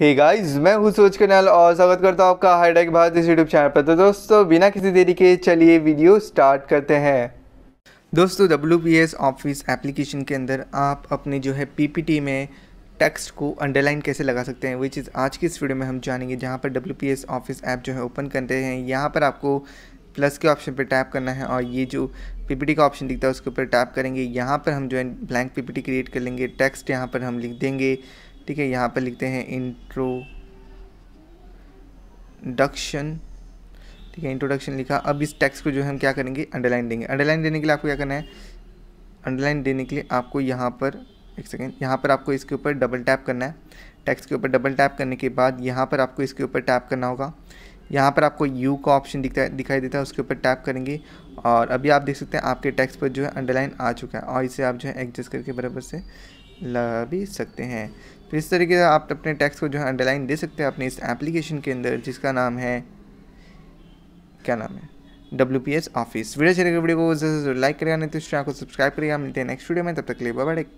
हे hey guys, मैं हूँ सूरज कन्याल और स्वागत करता हूँ आपका हाईटेक भारत इस यूट्यूब चैनल पर तो दोस्तों बिना किसी देरी के चलिए वीडियो स्टार्ट करते हैं दोस्तों डब्ल्यू ऑफिस एप्लीकेशन के अंदर आप अपने जो है टी में टेक्स्ट को अंडरलाइन कैसे लगा सकते हैं वही चीज़ आज की इस वीडियो में हम जानेंगे जहाँ पर डब्ल्यू ऑफिस ऐप जो है ओपन करते हैं यहाँ पर आपको प्लस के ऑप्शन पर टैप करना है और ये जो टी का ऑप्शन दिखता है उसके ऊपर टैप करेंगे यहाँ पर हम जो है ब्लैंक टी क्रिएट कर लेंगे टेक्स्ट यहाँ पर हम लिख देंगे ठीक है यहाँ पर लिखते हैं इंट्रोडक्शन ठीक है इंट्रोडक्शन लिखा अब इस टेक्स्ट को जो है हम क्या करेंगे अंडरलाइन देंगे अंडरलाइन देने के लिए आपको क्या करना है अंडरलाइन देने के लिए आपको यहाँ पर एक सेकेंड यहाँ पर आपको इसके ऊपर डबल टैप करना है टेक्स्ट के ऊपर डबल टैप करने के बाद यहाँ पर आपको इसके ऊपर टैप करना होगा यहाँ पर आपको यू का ऑप्शन दिखता है दिखाई देता है उसके ऊपर टैप करेंगे और अभी आप देख सकते हैं आपके टैक्स पर जो है अंडरलाइन आ चुका है और इसे आप जो है एडजस्ट करके बराबर से ला भी सकते हैं तो इस तरीके से आप अपने टैक्स को जो है अंडरलाइन दे सकते हैं अपने इस एप्लीकेशन के अंदर जिसका नाम है क्या नाम है W P S office video चलेगा तो वीडियो को जरूर लाइक करेगा नहीं तो इस चैनल को सब्सक्राइब करेगा मिलते हैं नेक्स्ट वीडियो में तब तक ले बाय